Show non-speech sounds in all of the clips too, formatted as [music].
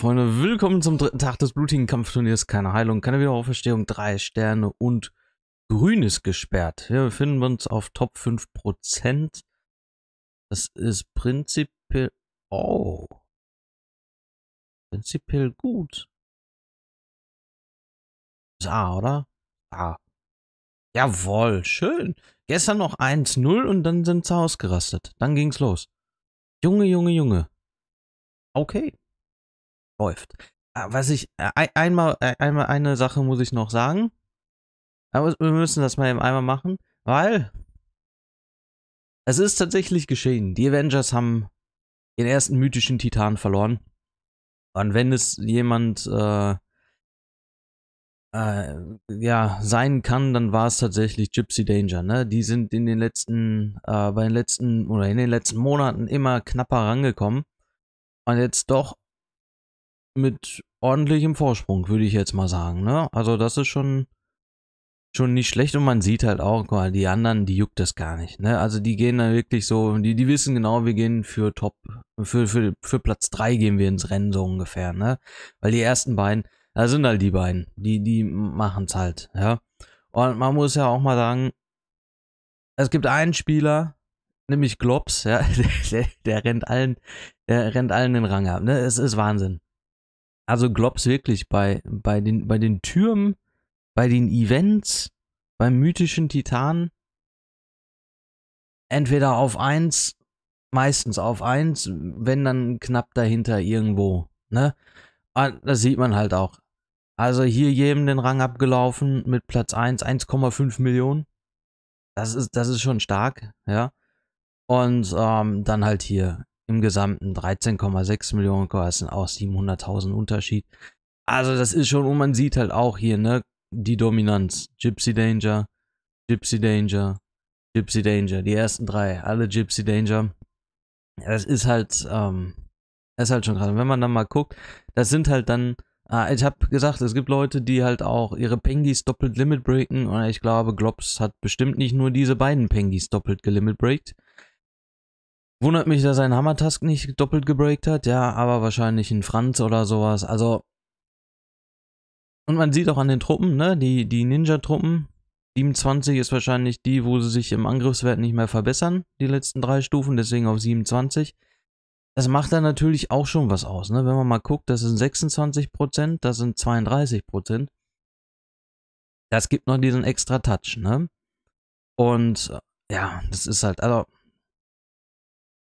Freunde, willkommen zum dritten Tag des blutigen Kampfturniers. Keine Heilung, keine Wiederauferstehung, drei Sterne und Grün ist gesperrt. Wir befinden uns auf Top 5%. Das ist prinzipiell... Oh. Prinzipiell gut. Das oder? A. Jawohl, schön. Gestern noch 1-0 und dann sind sie ausgerastet. Dann ging's los. Junge, Junge, Junge. Okay läuft. Ah, was ich, äh, einmal, äh, einmal eine Sache muss ich noch sagen. Aber wir müssen das mal eben einmal machen, weil es ist tatsächlich geschehen. Die Avengers haben den ersten mythischen Titan verloren. Und wenn es jemand äh, äh, ja, sein kann, dann war es tatsächlich Gypsy Danger. Ne? Die sind in den letzten, äh, bei den letzten oder in den letzten Monaten immer knapper rangekommen. Und jetzt doch mit ordentlichem Vorsprung, würde ich jetzt mal sagen. Ne? Also das ist schon, schon nicht schlecht und man sieht halt auch, mal, die anderen, die juckt das gar nicht. Ne? Also die gehen da wirklich so, die, die wissen genau, wir gehen für Top, für, für, für Platz 3 gehen wir ins Rennen so ungefähr. Ne? Weil die ersten beiden, da sind halt die beiden, die, die machen es halt. Ja? Und man muss ja auch mal sagen, es gibt einen Spieler, nämlich Globs, ja, [laughs] der, der, rennt allen, der rennt allen den Rang ab. Ne? Es ist Wahnsinn. Also Globs wirklich bei, bei, den, bei den Türmen, bei den Events, beim mythischen Titan. Entweder auf 1, meistens auf 1, wenn dann knapp dahinter irgendwo. Ne? Ah, das sieht man halt auch. Also hier jedem den Rang abgelaufen mit Platz 1, 1,5 Millionen. Das ist, das ist schon stark, ja. Und ähm, dann halt hier im Gesamten 13,6 Millionen Core, das sind auch 700.000 Unterschied. Also das ist schon, und man sieht halt auch hier, ne, die Dominanz. Gypsy Danger, Gypsy Danger, Gypsy Danger. Die ersten drei, alle Gypsy Danger. Das ist halt, ähm, das ist halt schon krass. Und wenn man dann mal guckt, das sind halt dann, äh, ich habe gesagt, es gibt Leute, die halt auch ihre Pengis doppelt Limit breaken. Und ich glaube, Globs hat bestimmt nicht nur diese beiden Pengis doppelt gelimit breaked. Wundert mich, dass ein Hammertask nicht doppelt gebreakt hat. Ja, aber wahrscheinlich ein Franz oder sowas. Also. Und man sieht auch an den Truppen, ne? Die, die Ninja-Truppen. 27 ist wahrscheinlich die, wo sie sich im Angriffswert nicht mehr verbessern. Die letzten drei Stufen, deswegen auf 27. Das macht dann natürlich auch schon was aus, ne? Wenn man mal guckt, das sind 26%, das sind 32%. Das gibt noch diesen extra Touch, ne? Und ja, das ist halt, also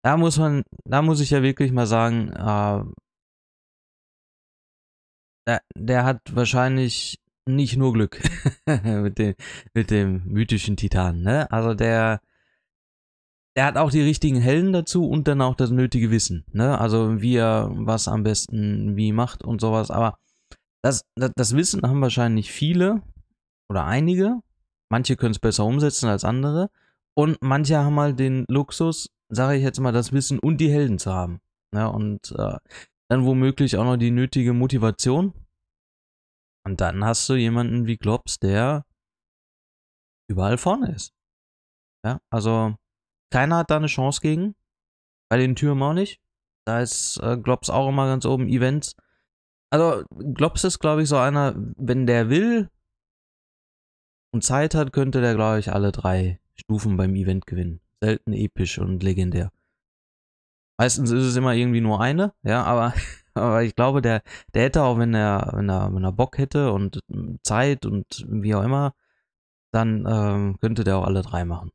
da muss man, da muss ich ja wirklich mal sagen, äh, der, der, hat wahrscheinlich nicht nur Glück [laughs] mit, dem, mit dem mythischen Titan, ne? Also der, der hat auch die richtigen Helden dazu und dann auch das nötige Wissen, ne? Also wie er was am besten wie macht und sowas, aber das, das, das Wissen haben wahrscheinlich viele oder einige. Manche können es besser umsetzen als andere. Und manche haben halt den Luxus, sage ich jetzt mal, das Wissen und die Helden zu haben. Ja, ne? und äh, dann womöglich auch noch die nötige Motivation. Und dann hast du jemanden wie Globs, der überall vorne ist. Ja, also keiner hat da eine Chance gegen. Bei den Türen auch nicht. Da ist äh, Globs auch immer ganz oben Events. Also Globs ist, glaube ich, so einer, wenn der will und Zeit hat, könnte der, glaube ich, alle drei Stufen beim Event gewinnen selten episch und legendär. Meistens ist es immer irgendwie nur eine, ja, aber, [laughs] aber ich glaube, der, der hätte auch, wenn er, wenn er, wenn er Bock hätte und Zeit und wie auch immer, dann ähm, könnte der auch alle drei machen.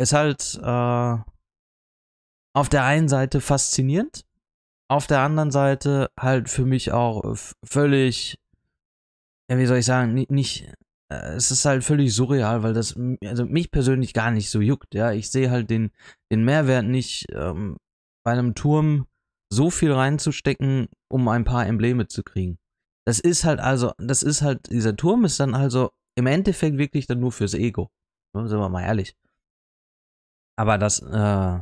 Ist halt äh, auf der einen Seite faszinierend, auf der anderen Seite halt für mich auch völlig, ja, wie soll ich sagen, nicht, äh, es ist halt völlig surreal, weil das also mich persönlich gar nicht so juckt. Ja, ich sehe halt den, den Mehrwert nicht, ähm, bei einem Turm so viel reinzustecken, um ein paar Embleme zu kriegen. Das ist halt also, das ist halt, dieser Turm ist dann also im Endeffekt wirklich dann nur fürs Ego. Ne, sind wir mal ehrlich. Aber das äh,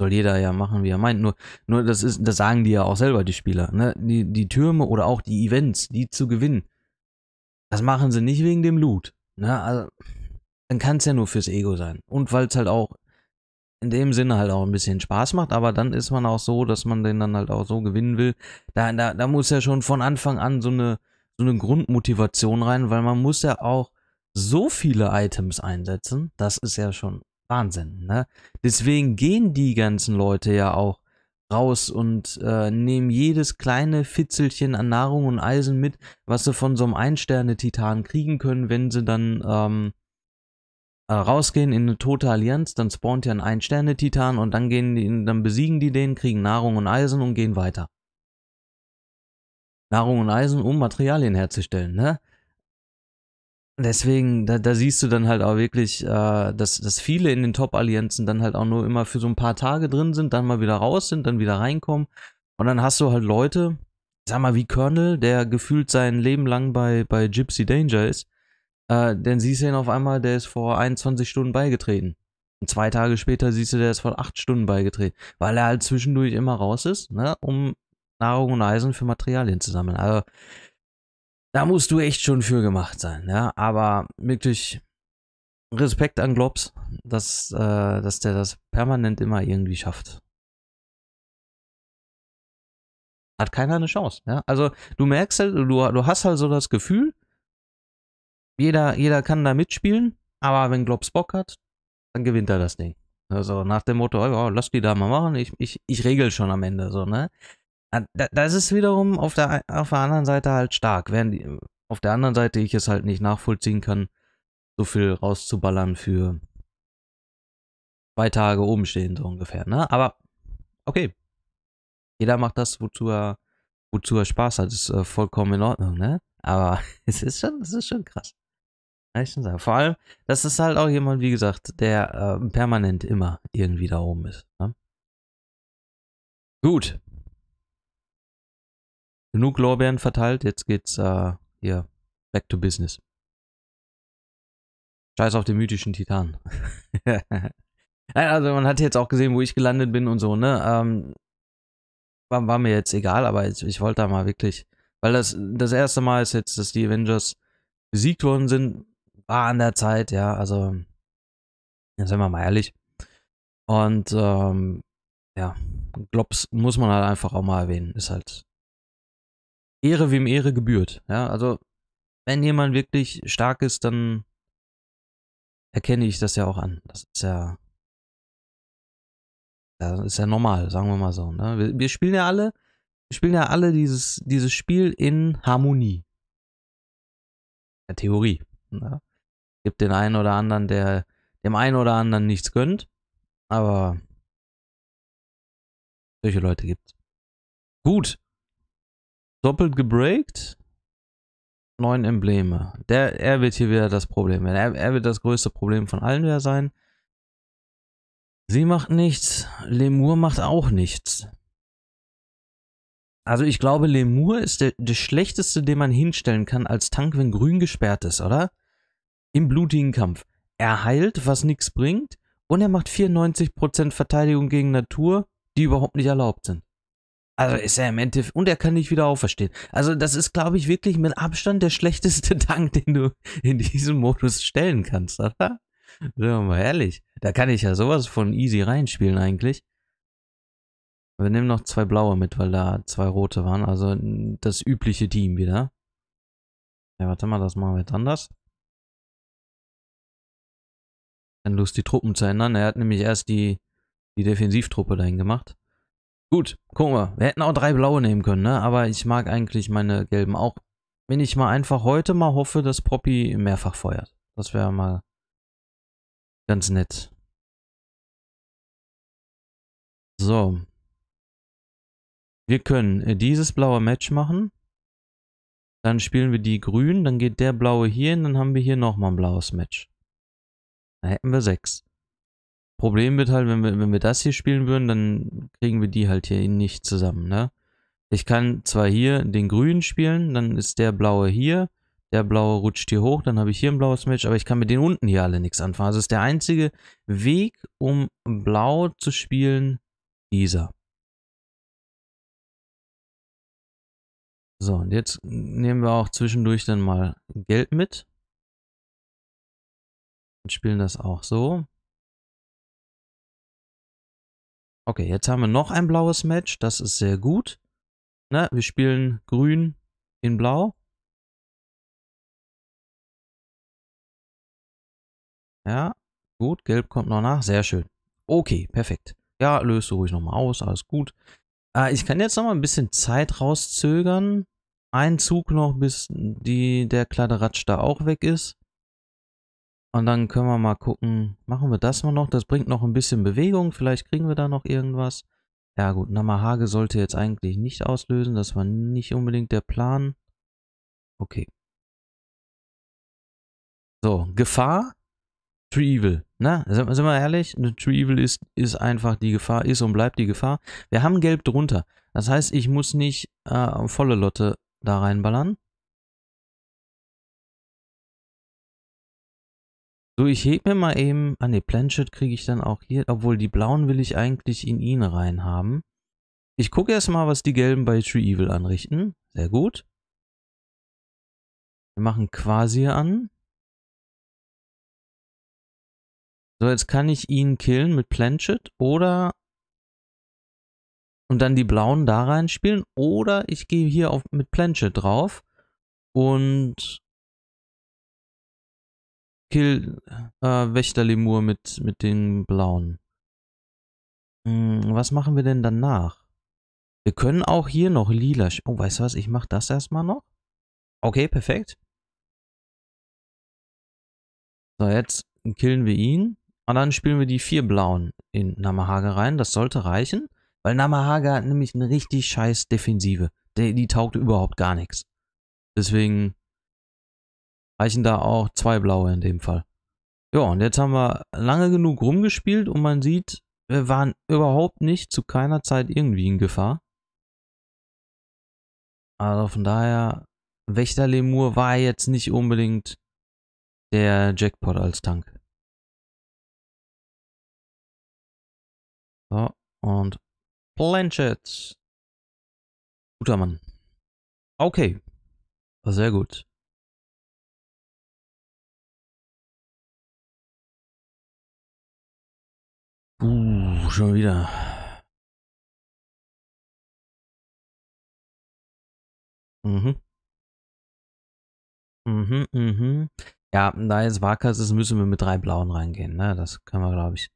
soll jeder ja machen, wie er meint. Nur, nur das ist, das sagen die ja auch selber, die Spieler. Ne? Die, die Türme oder auch die Events, die zu gewinnen das machen sie nicht wegen dem Loot. Ne? Also, dann kann es ja nur fürs Ego sein. Und weil es halt auch in dem Sinne halt auch ein bisschen Spaß macht, aber dann ist man auch so, dass man den dann halt auch so gewinnen will. Da, da, da muss ja schon von Anfang an so eine, so eine Grundmotivation rein, weil man muss ja auch so viele Items einsetzen. Das ist ja schon Wahnsinn, ne? Deswegen gehen die ganzen Leute ja auch raus und äh, nehmen jedes kleine Fitzelchen an Nahrung und Eisen mit, was sie von so einem Einsterne-Titan kriegen können, wenn sie dann ähm, äh, rausgehen in eine tote Allianz, dann spawnt ja ein Einsterne-Titan und dann gehen die, dann besiegen die den, kriegen Nahrung und Eisen und gehen weiter. Nahrung und Eisen, um Materialien herzustellen, ne? deswegen, da, da, siehst du dann halt auch wirklich, äh, dass, dass viele in den Top-Allianzen dann halt auch nur immer für so ein paar Tage drin sind, dann mal wieder raus sind, dann wieder reinkommen. Und dann hast du halt Leute, sag mal, wie Colonel, der gefühlt sein Leben lang bei, bei Gypsy Danger ist. Äh, dann siehst du ihn auf einmal, der ist vor 21 Stunden beigetreten. Und zwei Tage später siehst du, der ist vor acht Stunden beigetreten, weil er halt zwischendurch immer raus ist, ne, um Nahrung und Eisen für Materialien zu sammeln. Also, da musst du echt schon für gemacht sein, ja. Aber wirklich Respekt an Globs, dass, äh, dass der das permanent immer irgendwie schafft. Hat keiner eine Chance, ja. Also du merkst halt, du, du hast halt so das Gefühl, jeder, jeder kann da mitspielen, aber wenn Globs Bock hat, dann gewinnt er das Ding. Also nach dem Motto, oh, lass die da mal machen, ich, ich, ich regel schon am Ende so, ne? das ist wiederum auf der, auf der anderen Seite halt stark. Während die, auf der anderen Seite ich es halt nicht nachvollziehen kann, so viel rauszuballern für zwei Tage oben stehen, so ungefähr. Ne? Aber okay. Jeder macht das, wozu er, wozu er Spaß hat. Das Ist äh, vollkommen in Ordnung, ne? Aber [laughs] es ist schon, es ist schon krass. Vor allem, das ist halt auch jemand, wie gesagt, der äh, permanent immer irgendwie da oben ist. Ne? Gut, Genug Lorbeeren verteilt, jetzt geht's äh, hier back to business. Scheiß auf den mythischen Titan. [laughs] also man hat jetzt auch gesehen, wo ich gelandet bin und so, ne? Ähm, war, war, mir jetzt egal, aber ich, ich wollte da mal wirklich, weil das das erste Mal ist jetzt, dass die Avengers besiegt worden sind, war an der Zeit, ja, also sind wir mal ehrlich. Und ähm, ja, Glops muss man halt einfach auch mal erwähnen, ist halt Ehre wem Ehre gebührt. Ja, also wenn jemand wirklich stark ist, dann erkenne ich das ja auch an. Das ist ja, das ist ja normal, sagen wir mal so. Ne? Wir, wir, spielen ja alle, wir spielen ja alle dieses, dieses Spiel in Harmonie. In der Theorie. Ne? Gibt den einen oder anderen, der dem einen oder anderen nichts gönnt, aber solche Leute gibt's. Gut, Doppelt gebreakt. Neun Embleme. Der, er wird hier wieder das Problem werden. Er, er wird das größte Problem von allen wieder sein. Sie macht nichts. Lemur macht auch nichts. Also ich glaube, Lemur ist der, der schlechteste, den man hinstellen kann als Tank, wenn grün gesperrt ist, oder? Im blutigen Kampf. Er heilt, was nichts bringt, und er macht 94% Verteidigung gegen Natur, die überhaupt nicht erlaubt sind. Also ist er im Endeffekt. Und er kann nicht wieder auferstehen. Also, das ist, glaube ich, wirklich mit Abstand der schlechteste [laughs] Dank, den du in diesem Modus stellen kannst, oder? Sind wir mal ehrlich. Da kann ich ja sowas von easy reinspielen eigentlich. Wir nehmen noch zwei blaue mit, weil da zwei rote waren. Also das übliche Team wieder. Ja, warte mal, das machen wir jetzt anders. Dann Lust, die Truppen zu ändern. Er hat nämlich erst die, die Defensivtruppe dahin gemacht. Gut, gucken wir. Wir hätten auch drei blaue nehmen können, ne? Aber ich mag eigentlich meine gelben auch. Wenn ich mal einfach heute mal hoffe, dass Poppy mehrfach feuert. Das wäre mal ganz nett. So. Wir können äh, dieses blaue Match machen. Dann spielen wir die grün, dann geht der blaue hier hin, dann haben wir hier nochmal ein blaues Match. Dann hätten wir sechs. Problem wird halt, wenn wir, wenn wir das hier spielen würden, dann kriegen wir die halt hier nicht zusammen, ne? Ich kann zwar hier den grünen spielen, dann ist der blaue hier, der blaue rutscht hier hoch, dann habe ich hier ein blaues Match, aber ich kann mit den unten hier alle nichts anfangen. Also ist der einzige Weg, um blau zu spielen, dieser. So, und jetzt nehmen wir auch zwischendurch dann mal gelb mit. Und spielen das auch so. Okay, jetzt haben wir noch ein blaues Match. Das ist sehr gut. Ne, wir spielen grün in blau. Ja, gut. Gelb kommt noch nach. Sehr schön. Okay, perfekt. Ja, löst du ruhig nochmal aus. Alles gut. Äh, ich kann jetzt nochmal ein bisschen Zeit rauszögern. Ein Zug noch, bis die, der Kladderatsch da auch weg ist. Und dann können wir mal gucken, machen wir das mal noch. Das bringt noch ein bisschen Bewegung. Vielleicht kriegen wir da noch irgendwas. Ja gut, Namahage sollte jetzt eigentlich nicht auslösen. Das war nicht unbedingt der Plan. Okay. So, Gefahr, Tree Na, ne? sind, wir ehrlich? Eine Tree ist, ist einfach die Gefahr, ist und bleibt die Gefahr. Wir haben Gelb drunter. Das heißt, ich muss nicht äh, volle Lotte da reinballern. So, ich heb mir mal eben... Ah ne, Planchet kriege ich dann auch hier. Obwohl, die blauen will ich eigentlich in ihn rein haben. Ich gucke erstmal, was die gelben bei Tree Evil anrichten. Sehr gut. Wir machen Quasi an. So, jetzt kann ich ihn killen mit Planchet oder... Und dann die blauen da reinspielen. Oder ich gehe hier auf, mit Planchet drauf. Und Kill äh, Wächterlemur mit, mit den blauen. Hm, was machen wir denn danach? Wir können auch hier noch lila... Oh, weißt du was? Ich mache das erstmal noch. Okay, perfekt. So, jetzt killen wir ihn. Und dann spielen wir die vier blauen in Namahage rein. Das sollte reichen. Weil Namahage hat nämlich eine richtig scheiß Defensive. Die, die taugt überhaupt gar nichts. Deswegen reichen da auch zwei blaue in dem Fall. Ja, und jetzt haben wir lange genug rumgespielt und man sieht, wir waren überhaupt nicht zu keiner Zeit irgendwie in Gefahr. Also von daher, Wächterlemur war jetzt nicht unbedingt der Jackpot als Tank. So, und Planchet. Guter Mann. Okay. Sehr gut. Uh, schon wieder. Mhm. Mhm, mhm. Ja, da jetzt Varkas ist, müssen wir mit drei Blauen reingehen. Ne? Das können wir, glaube ich,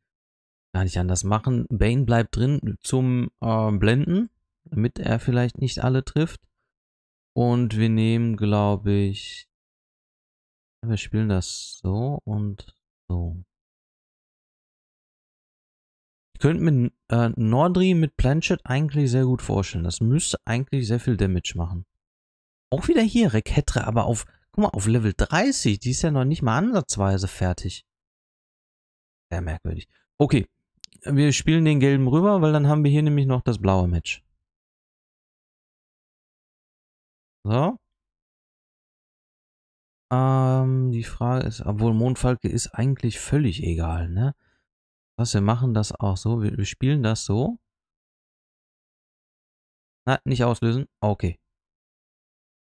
gar nicht anders machen. Bane bleibt drin zum äh, Blenden, damit er vielleicht nicht alle trifft. Und wir nehmen, glaube ich, wir spielen das so und so könnte mir äh, Nordri mit Planchet eigentlich sehr gut vorstellen. Das müsste eigentlich sehr viel Damage machen. Auch wieder hier Reketre, aber auf, guck mal, auf Level 30. Die ist ja noch nicht mal ansatzweise fertig. Sehr merkwürdig. Okay, wir spielen den gelben rüber, weil dann haben wir hier nämlich noch das blaue Match. So. Ähm, die Frage ist, obwohl Mondfalke ist eigentlich völlig egal, ne? Was, wir machen das auch so. Wir, wir spielen das so. Na, nicht auslösen. Okay.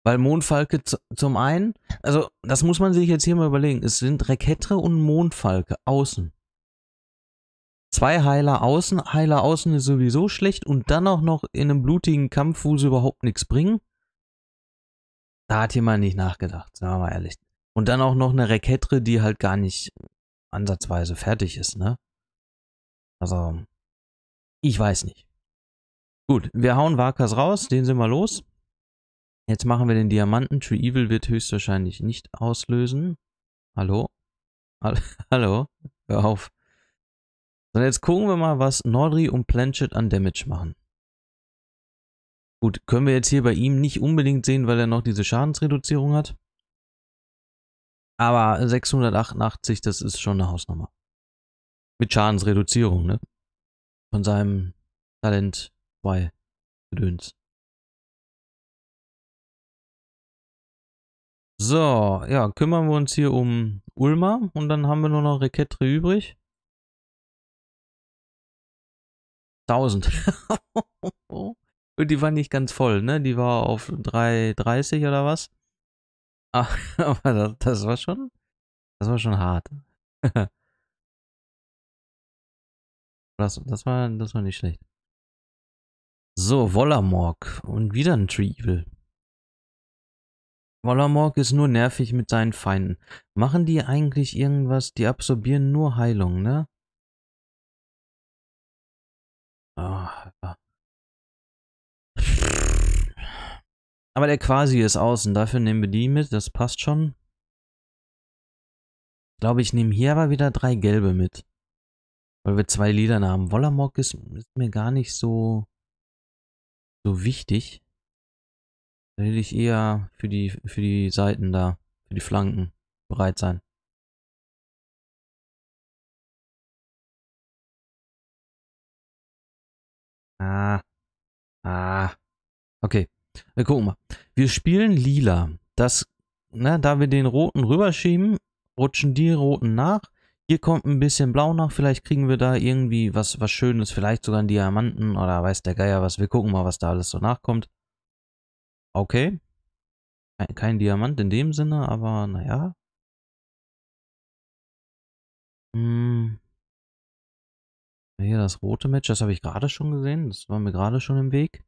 Weil Mondfalke zum einen, also das muss man sich jetzt hier mal überlegen. Es sind Rekettre und Mondfalke außen. Zwei Heiler außen, Heiler außen ist sowieso schlecht und dann auch noch in einem blutigen Kampf, wo sie überhaupt nichts bringen. Da hat jemand nicht nachgedacht, sagen wir mal ehrlich. Und dann auch noch eine Rekettre, die halt gar nicht ansatzweise fertig ist, ne? Also, ich weiß nicht. Gut, wir hauen Varkas raus, den sind wir los. Jetzt machen wir den Diamanten. True Evil wird höchstwahrscheinlich nicht auslösen. Hallo? [laughs] Hallo? Hör auf. So, jetzt gucken wir mal, was Nordri und Planchet an Damage machen. Gut, können wir jetzt hier bei ihm nicht unbedingt sehen, weil er noch diese Schadensreduzierung hat. Aber 688, das ist schon eine Hausnummer mit Schadensreduzierung, ne? Von seinem Talent 2 Gedöns. So, ja, kümmern wir uns hier um Ulma und dann haben wir nur noch Reketre übrig. 1000. und [laughs] die war nicht ganz voll, ne? Die war auf 3,30 oder was. Ach, [laughs] aber das, das war schon, das war schon hart. [laughs] Das, das, war, das war nicht schlecht. So, Wollamorg. Und wieder ein Tree Evil. Wollamorg ist nur nervig mit seinen Feinden. Machen die eigentlich irgendwas? Die absorbieren nur Heilung, ne? Oh, Aber der Quasi ist außen. Dafür nehmen wir die mit. Das passt schon. Ich glaube, ich nehme hier aber wieder drei gelbe mit. Weil wir zwei Lieder haben. Wollamog ist, ist, mir gar nicht so, so wichtig. Da will ich eher für die, für die Seiten da, für die Flanken bereit sein. Ah. Ah. Okay. Wir gucken mal. Wir spielen lila. Das, ne, da wir den roten rüberschieben, rutschen die roten nach. Hier kommt ein bisschen Blau nach, vielleicht kriegen wir da irgendwie was, was Schönes, vielleicht sogar einen Diamanten oder weiß der Geier was. Wir gucken mal, was da alles so nachkommt. Okay. Kein, kein Diamant in dem Sinne, aber naja. Hm. Hier das rote Match, das habe ich gerade schon gesehen. Das war mir gerade schon im Weg.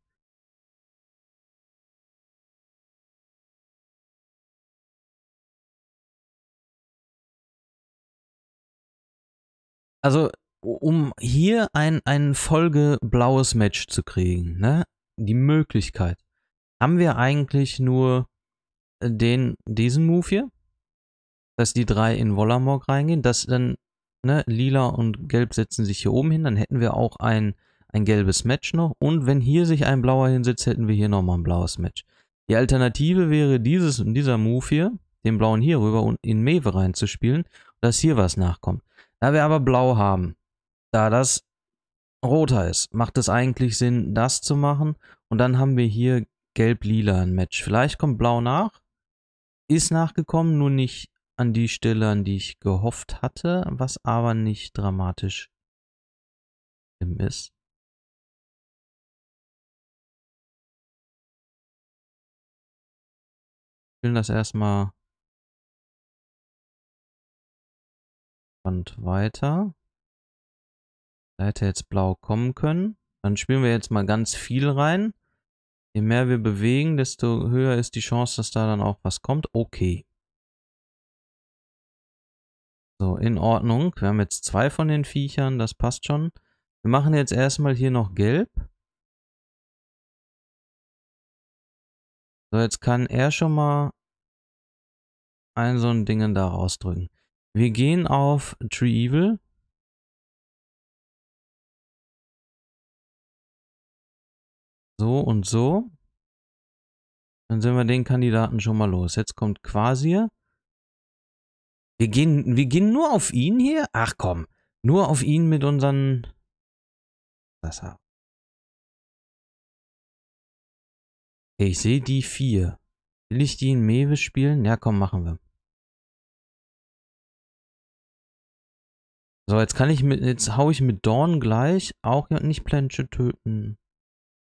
also um hier ein, ein folgeblaues Match zu kriegen, ne? Die Möglichkeit. Haben wir eigentlich nur äh, den, diesen Move hier? Dass die drei in Wollamog reingehen, dass dann, ne, lila und gelb setzen sich hier oben hin, dann hätten wir auch ein, ein gelbes Match noch. Und wenn hier sich ein blauer hinsetzt, hätten wir hier nochmal ein blaues Match. Die Alternative wäre dieses und dieser Move hier, den blauen hier rüber und in Mewe reinzuspielen, dass hier was nachkommt. Da wir aber blau haben, da das roter ist, macht es eigentlich Sinn, das zu machen. Und dann haben wir hier gelb-lila ein Match. Vielleicht kommt blau nach. Ist nachgekommen, nur nicht an die Stelle, an die ich gehofft hatte, was aber nicht dramatisch ist. Ich will das erstmal Band weiter. Da hätte jetzt blau kommen können. Dann spielen wir jetzt mal ganz viel rein. Je mehr wir bewegen, desto höher ist die Chance, dass da dann auch was kommt. Okay. So, in Ordnung. Wir haben jetzt zwei von den Viechern, das passt schon. Wir machen jetzt erstmal hier noch gelb. So, jetzt kann er schon mal ein so ein Ding da rausdrücken. Wir gehen auf Tree Evil. So und so. Dann sind wir den Kandidaten schon mal los. Jetzt kommt Quasir. Wir gehen, wir gehen nur auf ihn hier? Ach komm, nur auf ihn mit unseren... Das Okay, ich sehe die vier. Will ich die in Mewe spielen? Ja, komm, machen wir. So, jetzt kann ich mit, jetzt hau ich mit Dorn gleich auch nicht Planche töten.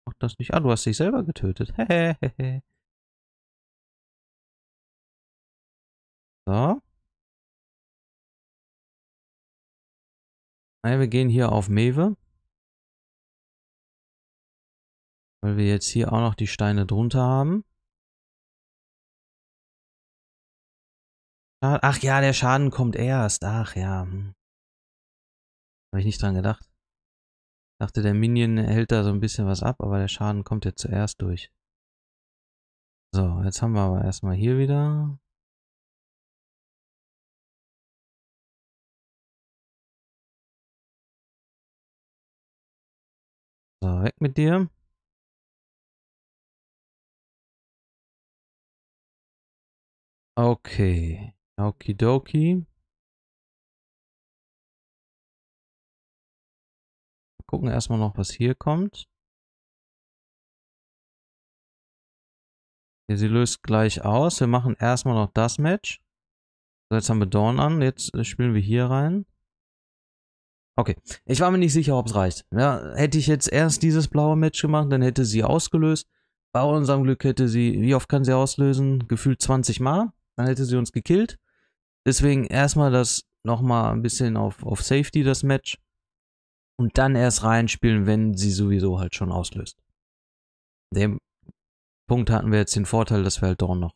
Mach das nicht. Ah, du hast dich selber getötet. [laughs] so. Nein, wir gehen hier auf Mewe. Weil wir jetzt hier auch noch die Steine drunter haben. Ach ja, der Schaden kommt erst. Ach ja. Hm. Habe ich nicht dran gedacht. Dachte, der Minion hält da so ein bisschen was ab, aber der Schaden kommt ja zuerst durch. So, jetzt haben wir aber erstmal hier wieder. So, weg mit dir. Okay. Okidoki. gucken erstmal noch, was hier kommt. Ja, sie löst gleich aus. Wir machen erstmal noch das Match. So, jetzt haben wir Dawn an. Jetzt äh, spielen wir hier rein. Okay, ich war mir nicht sicher, ob es reicht. Ja, hätte ich jetzt erst dieses blaue Match gemacht, dann hätte sie ausgelöst. Bei unserem Glück hätte sie, wie oft kann sie auslösen? Gefühlt 20 Mal. Dann hätte sie uns gekillt. Deswegen erstmal das nochmal ein bisschen auf, auf Safety, das Match und dann erst reinspielen, wenn sie sowieso halt schon auslöst. Dem Punkt hatten wir jetzt den Vorteil, dass wir halt Dawn noch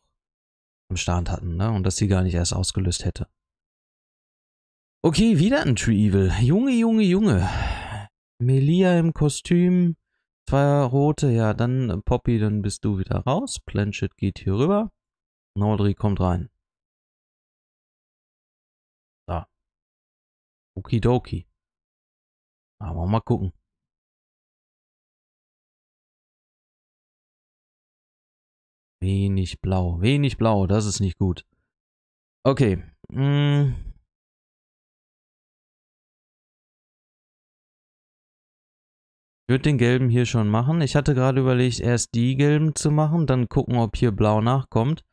am Stand hatten, ne? Und dass sie gar nicht erst ausgelöst hätte. Okay, wieder ein Tree-Evil. Junge, Junge, Junge. Melia im Kostüm. Zwei rote, ja, dann Poppy, dann bist du wieder raus. Planchet geht hier rüber. Nordry kommt rein. Da. Okidoki. Aber mal gucken. Wenig blau. Wenig blau. Das ist nicht gut. Okay. Mmh. Ich würde den gelben hier schon machen. Ich hatte gerade überlegt, erst die gelben zu machen, dann gucken, ob hier blau nachkommt.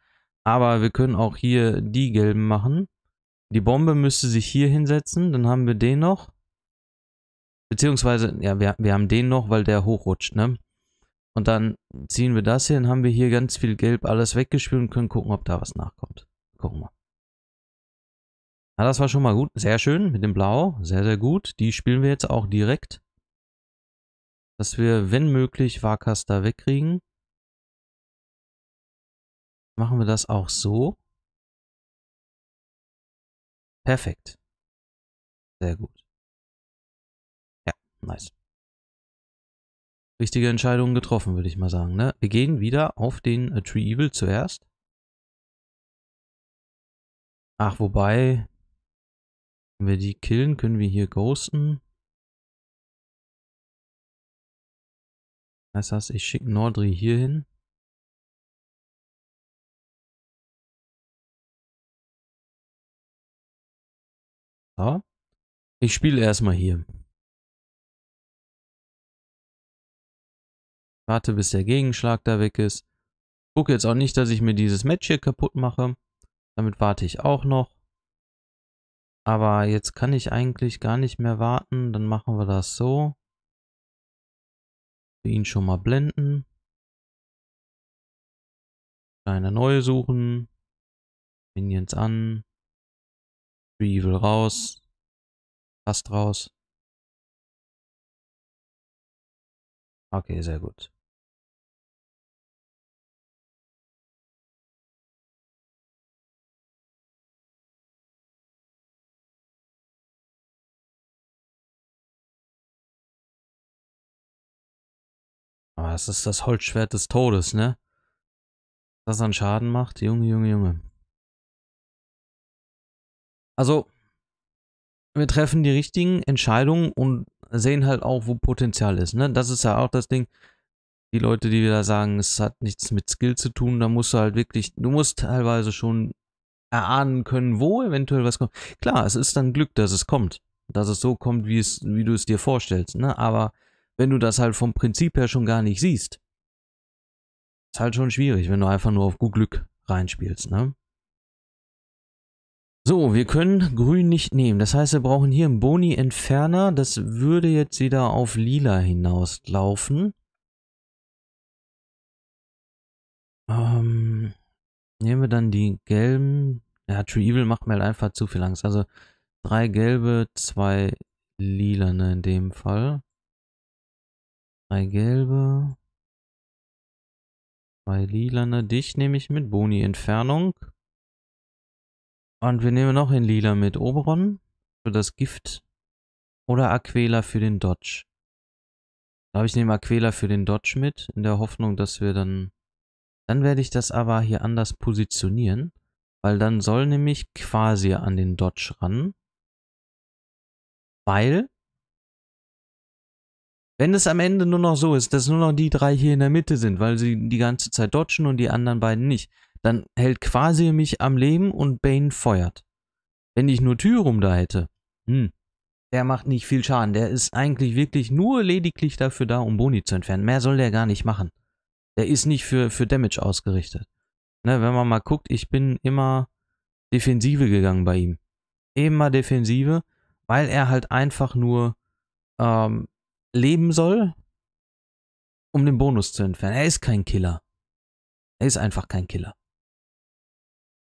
Aber wir können auch hier die gelben machen. Die Bombe müsste sich hier hinsetzen, dann haben wir den noch. Beziehungsweise, ja, wir, wir haben den noch, weil der hochrutscht, ne? Und dann ziehen wir das hier und haben wir hier ganz viel Gelb alles weggespült und können gucken, ob da was nachkommt. Gucken wir. Ja, das war schon mal gut. Sehr schön mit dem Blau. Sehr, sehr gut. Die spielen wir jetzt auch direkt. Dass wir, wenn möglich, Varkas da wegkriegen. Machen wir das auch so. Perfekt. Sehr gut. Nice. Richtige Entscheidung getroffen, würde ich mal sagen. Ne? Wir gehen wieder auf den äh, Tree Evil zuerst. Ach, wobei, wenn wir die killen, können wir hier ghosten. Das heißt, ich schicke Nordri hier hin. So. Ich spiele erstmal hier. Warte, bis der Gegenschlag da weg ist. Gucke jetzt auch nicht, dass ich mir dieses Match hier kaputt mache. Damit warte ich auch noch. Aber jetzt kann ich eigentlich gar nicht mehr warten. Dann machen wir das so. Für ihn schon mal blenden. Kleine neue suchen. Minions an. Free Evil raus. Fast raus. Okay, sehr gut. Aber ah, das ist das Holzschwert des Todes, ne? Das an Schaden macht, Junge, Junge, Junge. Also, wir treffen die richtigen Entscheidungen und sehen halt auch, wo Potenzial ist. Ne? Das ist ja auch das Ding. Die Leute, die wieder sagen, es hat nichts mit Skill zu tun, da musst du halt wirklich, du musst teilweise schon erahnen können, wo eventuell was kommt. Klar, es ist dann Glück, dass es kommt, dass es so kommt, wie es, wie du es dir vorstellst. Ne? Aber wenn du das halt vom Prinzip her schon gar nicht siehst. Ist halt schon schwierig, wenn du einfach nur auf gut Glück reinspielst, ne? So, wir können grün nicht nehmen. Das heißt, wir brauchen hier einen Boni-Entferner. Das würde jetzt wieder auf lila hinauslaufen. Ähm, nehmen wir dann die gelben. Ja, True Evil macht mir halt einfach zu viel Angst. Also drei gelbe, zwei lilane in dem Fall. Drei gelbe. Zwei lilane. Dich nehme ich mit. Boni Entfernung. Und wir nehmen noch in Lila mit. Oberon für das Gift. Oder Aquela für den Dodge. Glaube ich, nehme Aquela für den Dodge mit. In der Hoffnung, dass wir dann... Dann werde ich das aber hier anders positionieren. Weil dann soll nämlich Quasi an den Dodge ran. Weil wenn es am Ende nur noch so ist, dass nur noch die drei hier in der Mitte sind, weil sie die ganze Zeit dodgen und die anderen beiden nicht, dann hält quasi mich am Leben und Bane feuert. Wenn ich nur Tyrum da hätte, hm, der macht nicht viel Schaden. Der ist eigentlich wirklich nur lediglich dafür da, um Boni zu entfernen. Mehr soll der gar nicht machen. Der ist nicht für, für Damage ausgerichtet. Ne, wenn man mal guckt, ich bin immer Defensive gegangen bei ihm. Immer Defensive, weil er halt einfach nur ähm, leben soll, um den Bonus zu entfernen. Er ist kein Killer. Er ist einfach kein Killer.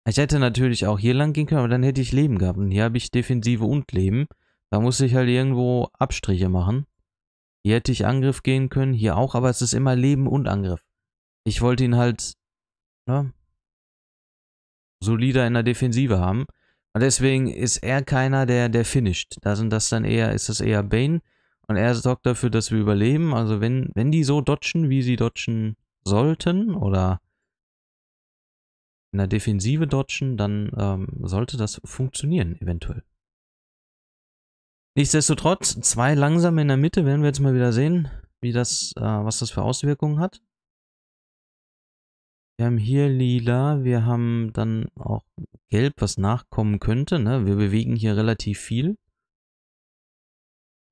Ich hätte natürlich auch hier lang gehen können, aber dann hätte ich Leben gehabt. Und hier habe ich Defensive und Leben. Da musste ich halt irgendwo Abstriche machen. Hier hätte ich Angriff gehen können, hier auch, aber es ist immer Leben und Angriff. Ich wollte ihn halt, ne, solider in der Defensive haben. Und deswegen ist er keiner, der, der finisht. Da sind das dann eher, ist das eher Bane. Und er sorgt dafür, dass wir überleben. Also wenn, wenn die so dodgen, wie sie dodgen sollten, oder in der Defensive dodgen, dann ähm, sollte das funktionieren, eventuell. Nichtsdestotrotz, zwei langsame in der Mitte werden wir jetzt mal wieder sehen, wie das, äh, was das für Auswirkungen hat. Wir haben hier lila, wir haben dann auch gelb, was nachkommen könnte. Ne? Wir bewegen hier relativ viel.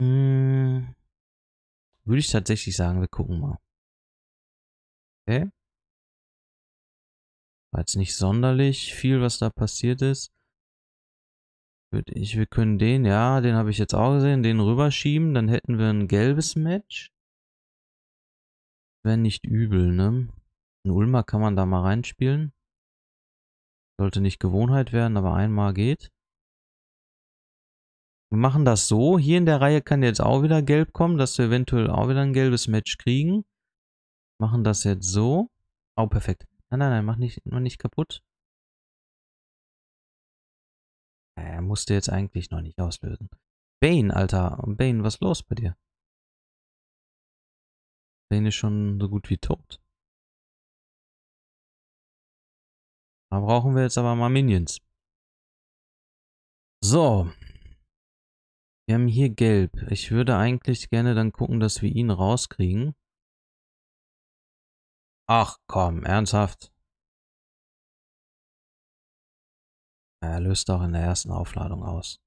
Hm, würde ich tatsächlich sagen, wir gucken mal. Okay. War jetzt nicht sonderlich viel, was da passiert ist. Würde ich, wir können den, ja, den habe ich jetzt auch gesehen, den rüberschieben, dann hätten wir ein gelbes Match. Wäre nicht übel, ne? Ein Ulmer kann man da mal reinspielen. Sollte nicht Gewohnheit werden, aber einmal geht. Wir machen das so. Hier in der Reihe kann jetzt auch wieder gelb kommen, dass wir eventuell auch wieder ein gelbes Match kriegen. Machen das jetzt so. Oh, perfekt. Nein, nein, nein, mach nicht, mach nicht kaputt. Er äh, musste jetzt eigentlich noch nicht auslösen. Bane, Alter. Bane, was ist los bei dir? Bane ist schon so gut wie tot. Da brauchen wir jetzt aber mal Minions. So, wir haben hier gelb. Ich würde eigentlich gerne dann gucken, dass wir ihn rauskriegen. Ach komm, ernsthaft. Er löst auch in der ersten Aufladung aus.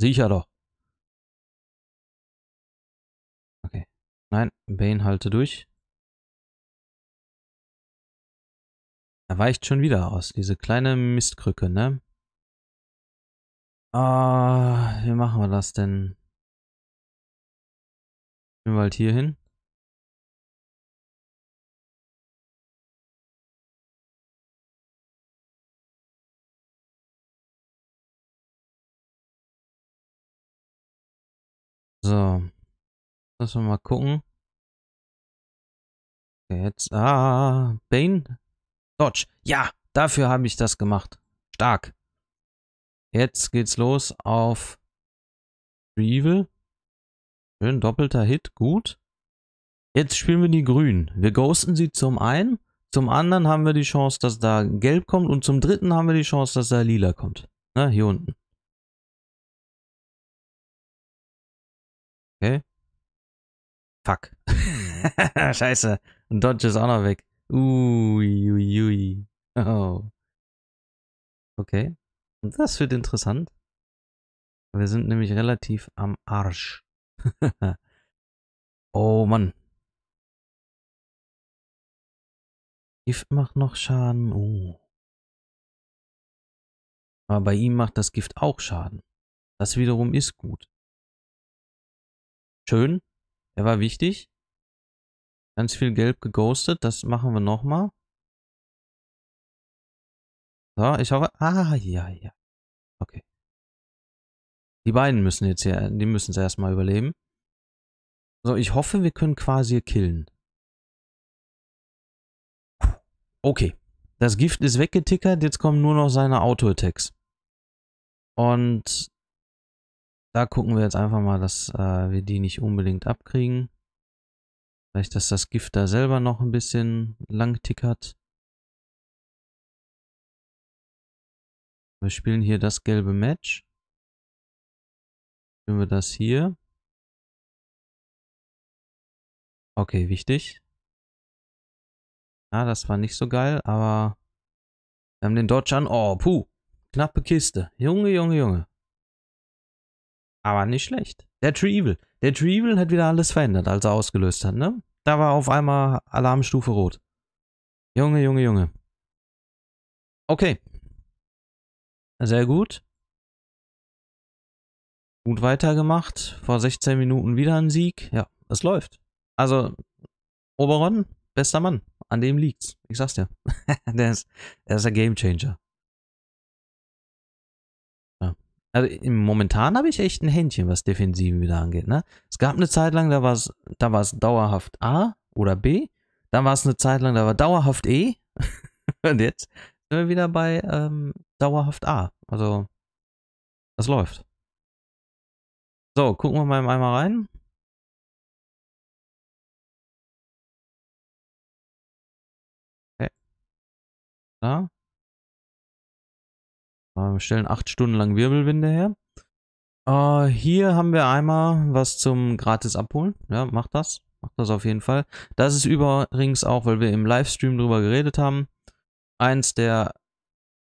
Sicher doch. Okay. Nein, Bane halte durch. Er weicht schon wieder aus. Diese kleine Mistkrücke, ne? Ah, wie machen wir das denn? Gehen wir halt hier hin. So. Lass wir mal gucken. Jetzt. Ah, Bane? Dodge. Ja, dafür habe ich das gemacht. Stark. Jetzt geht's los auf Evil. Schön doppelter Hit, gut. Jetzt spielen wir die Grünen. Wir ghosten sie zum einen, zum anderen haben wir die Chance, dass da Gelb kommt und zum dritten haben wir die Chance, dass da Lila kommt. Na, hier unten. Okay. Fuck. [laughs] Scheiße. Und Dodge ist auch noch weg. Uiuiui. Ui, ui. Oh. Okay. Das wird interessant. Wir sind nämlich relativ am Arsch. [laughs] oh Mann. Gift macht noch Schaden. Oh. Aber bei ihm macht das Gift auch Schaden. Das wiederum ist gut. Schön. Er war wichtig. Ganz viel Gelb geghostet. Das machen wir nochmal. So, ich hoffe... Ah, ja, ja. Okay. Die beiden müssen jetzt hier, die müssen es erstmal überleben. So, ich hoffe, wir können quasi killen. Okay. Das Gift ist weggetickert, jetzt kommen nur noch seine Auto-Attacks. Und da gucken wir jetzt einfach mal, dass äh, wir die nicht unbedingt abkriegen. Vielleicht, dass das Gift da selber noch ein bisschen lang tickert. Wir spielen hier das gelbe Match. Spielen wir das hier. Okay, wichtig. Ah, das war nicht so geil, aber wir haben den Dodge an. Oh, puh. Knappe Kiste. Junge, Junge, Junge. Aber nicht schlecht. Der Tree Der Tree hat wieder alles verändert, als er ausgelöst hat, ne? Da war auf einmal Alarmstufe rot. Junge, Junge, Junge. Okay, sehr gut. Gut weitergemacht. Vor 16 Minuten wieder ein Sieg. Ja, es läuft. Also, Oberon, bester Mann. An dem liegt's. Ich sag's dir. [laughs] der, ist, der ist ein Gamechanger. Ja. Also im momentan habe ich echt ein Händchen, was Defensiven wieder angeht. Ne? Es gab eine Zeit lang, da war es da war's dauerhaft A oder B. Dann war es eine Zeit lang, da war dauerhaft E. [laughs] Und jetzt sind wir wieder bei ähm, dauerhaft A. Also, das läuft. So, gucken wir mal im Eimer rein. Okay. Da. Ah, wir stellen 8 Stunden lang Wirbelwinde her. Uh, hier haben wir einmal was zum gratis abholen. Ja, macht das. Macht das auf jeden Fall. Das ist übrigens auch, weil wir im Livestream drüber geredet haben, eins der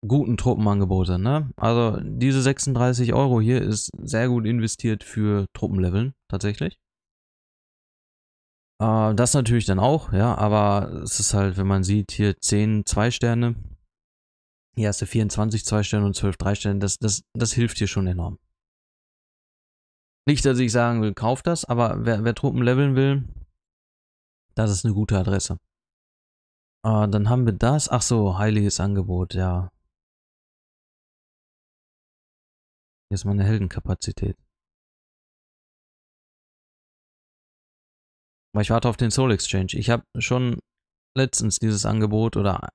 guten Truppenangebote. Ne? Also diese 36 Euro hier ist sehr gut investiert für Truppenleveln tatsächlich. Äh, das natürlich dann auch, ja, aber es ist halt, wenn man sieht, hier 10 2 Sterne, hier hast du 24 2 Sterne und 12 3 Sterne, das, das, das hilft hier schon enorm. Nicht, dass ich sagen will, kauft das, aber wer, wer Truppen leveln will, das ist eine gute Adresse. Äh, dann haben wir das. Ach so, heiliges Angebot, ja. Hier ist meine Heldenkapazität. Aber ich warte auf den Soul Exchange. Ich habe schon letztens dieses Angebot oder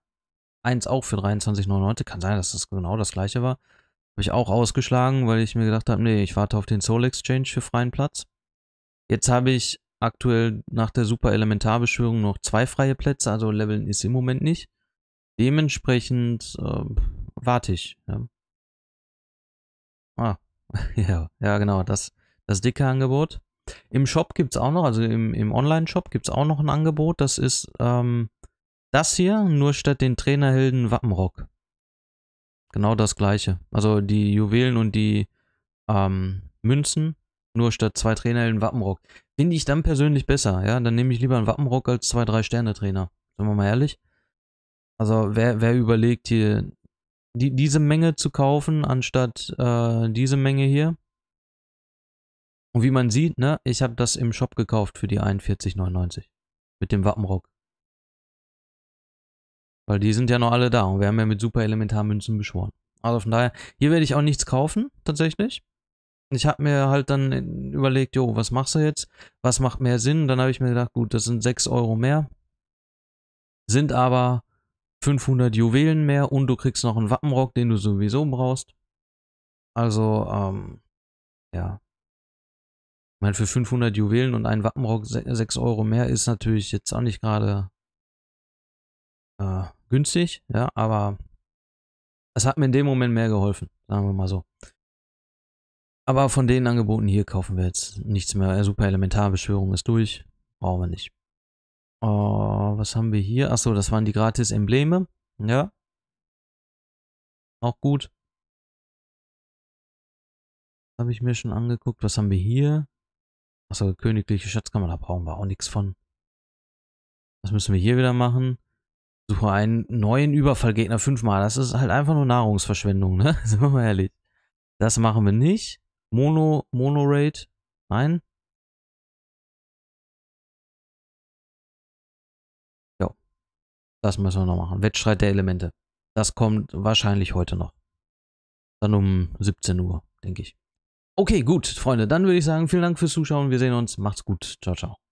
eins auch für 23,99. Kann sein, dass das genau das gleiche war. Habe ich auch ausgeschlagen, weil ich mir gedacht habe, nee, ich warte auf den Soul Exchange für freien Platz. Jetzt habe ich aktuell nach der Super Elementarbeschwörung noch zwei freie Plätze, also Leveln ist im Moment nicht. Dementsprechend äh, warte ich. Ja. Ah, [laughs] ja, ja genau, das, das dicke Angebot. Im Shop gibt es auch noch, also im, im Online-Shop gibt es auch noch ein Angebot. Das ist ähm, das hier, nur statt den Trainerhelden Wappenrock. Genau das gleiche. Also die Juwelen und die ähm, Münzen, nur statt zwei Trainerhelden Wappenrock. Finde ich dann persönlich besser, ja. Dann nehme ich lieber einen Wappenrock als zwei, drei Sterne-Trainer. Sind wir mal ehrlich. Also wer, wer überlegt hier die, diese Menge zu kaufen, anstatt äh, diese Menge hier. Und wie man sieht, ne, ich habe das im Shop gekauft für die 41,99 mit dem Wappenrock. Weil die sind ja noch alle da und wir haben ja mit super Elementarmünzen beschworen. Also von daher, hier werde ich auch nichts kaufen, tatsächlich. Ich habe mir halt dann überlegt, jo, was machst du jetzt? Was macht mehr Sinn? Dann habe ich mir gedacht, gut, das sind 6 Euro mehr. Sind aber 500 Juwelen mehr und du kriegst noch einen Wappenrock, den du sowieso brauchst. Also, ähm, ja. Ich meine, für 500 Juwelen und einen Wappenrock 6 Euro mehr ist natürlich jetzt auch nicht gerade äh, günstig, ja, aber es hat mir in dem Moment mehr geholfen, sagen wir mal so. Aber von den Angeboten hier kaufen wir jetzt nichts mehr. Super Elementarbeschwörung ist durch, brauchen wir nicht. Oh, was haben wir hier? Achso, das waren die gratis Embleme. Ja. Auch gut. Habe ich mir schon angeguckt. Was haben wir hier? Achso, königliche Schatzkammer, da brauchen wir auch nichts von. Was müssen wir hier wieder machen? Suche einen neuen Überfallgegner fünfmal. Das ist halt einfach nur Nahrungsverschwendung, ne? [laughs] Sind wir mal ehrlich. Das machen wir nicht. Mono, Mono Raid. Nein. Das müssen wir noch machen. Wettstreit der Elemente. Das kommt wahrscheinlich heute noch. Dann um 17 Uhr, denke ich. Okay, gut, Freunde. Dann würde ich sagen, vielen Dank fürs Zuschauen. Wir sehen uns. Macht's gut. Ciao, ciao.